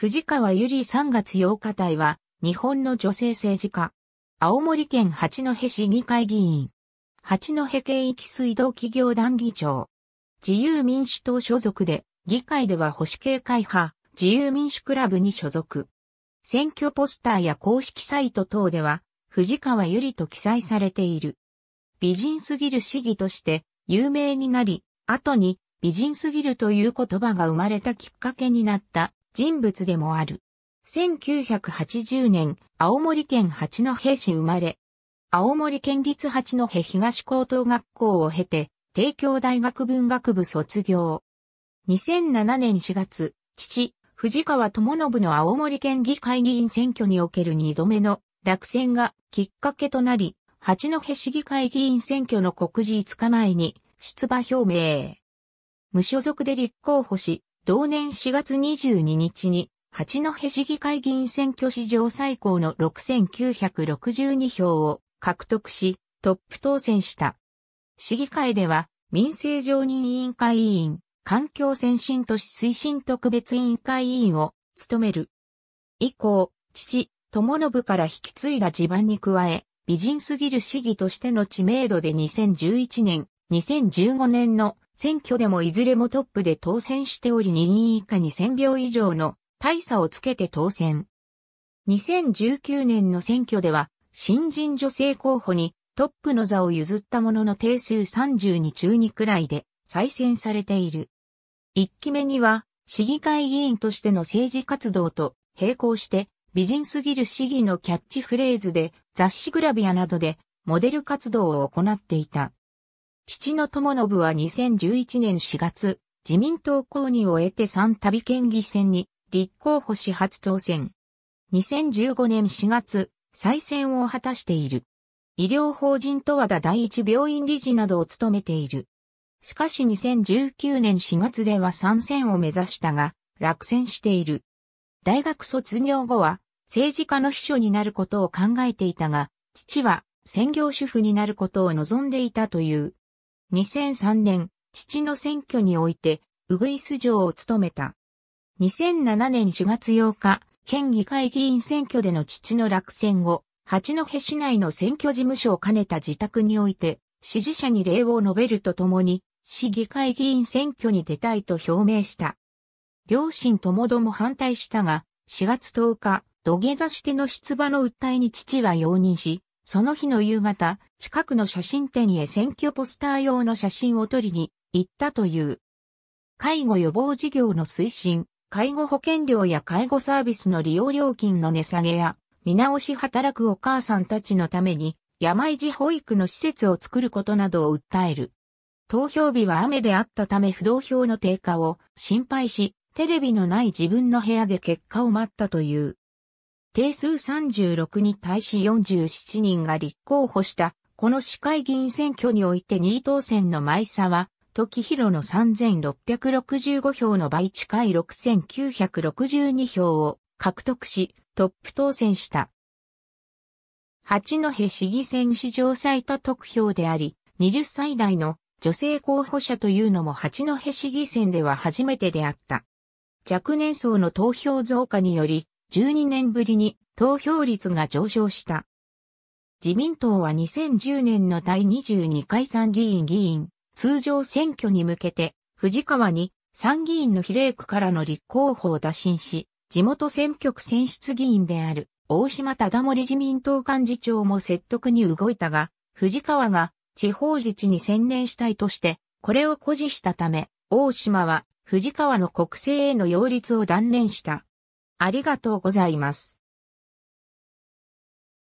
藤川ゆり3月8日隊は、日本の女性政治家。青森県八戸市議会議員。八戸県域水道企業団議長。自由民主党所属で、議会では保守系会派、自由民主クラブに所属。選挙ポスターや公式サイト等では、藤川ゆりと記載されている。美人すぎる市議として有名になり、後に美人すぎるという言葉が生まれたきっかけになった人物でもある。1980年、青森県八戸市生まれ。青森県立八戸東高等学校を経て、帝京大学文学部卒業。2007年4月、父、藤川智信の青森県議会議員選挙における2度目の落選がきっかけとなり、八戸市議会議員選挙の告示5日前に出馬表明。無所属で立候補し、同年4月22日に、八戸市議会議員選挙史上最高の6962票を獲得し、トップ当選した。市議会では、民政常任委員会委員、環境先進都市推進特別委員会委員を務める。以降、父、友信から引き継いだ地盤に加え、美人すぎる市議としての知名度で2011年、2015年の選挙でもいずれもトップで当選しており2人以下1 0 0 0票以上の大差をつけて当選。2019年の選挙では、新人女性候補にトップの座を譲ったものの定数32中2くらいで再選されている。1期目には、市議会議員としての政治活動と並行して、美人すぎる市議のキャッチフレーズで雑誌グラビアなどでモデル活動を行っていた。父の友信は2011年4月、自民党公認を得て3旅県議選に立候補し初当選。2015年4月、再選を果たしている。医療法人と和田第一病院理事などを務めている。しかし2019年4月では参戦を目指したが、落選している。大学卒業後は、政治家の秘書になることを考えていたが、父は専業主婦になることを望んでいたという。2003年、父の選挙において、ウグイス城を務めた。2007年4月8日、県議会議員選挙での父の落選後、八戸市内の選挙事務所を兼ねた自宅において、支持者に礼を述べるとともに、市議会議員選挙に出たいと表明した。両親ともども反対したが、4月10日、土下座しての出馬の訴えに父は容認し、その日の夕方、近くの写真店へ選挙ポスター用の写真を撮りに行ったという。介護予防事業の推進、介護保険料や介護サービスの利用料金の値下げや、見直し働くお母さんたちのために、山市保育の施設を作ることなどを訴える。投票日は雨であったため不動票の低下を心配し、テレビのない自分の部屋で結果を待ったという。定数36に対し47人が立候補した、この市会議員選挙において2位当選の枚差は、時広の3665票の倍近い6962票を獲得し、トップ当選した。八戸市議選史上最多得票であり、20歳代の女性候補者というのも八戸市議選では初めてであった。若年層の投票増加により、12年ぶりに投票率が上昇した。自民党は2010年の第22回参議院議員、通常選挙に向けて、藤川に参議院の比例区からの立候補を打診し、地元選挙区選出議員である大島忠森自民党幹事長も説得に動いたが、藤川が地方自治に専念したいとして、これを誇示したため、大島は藤川の国政への擁立を断念した。ありがとうございます。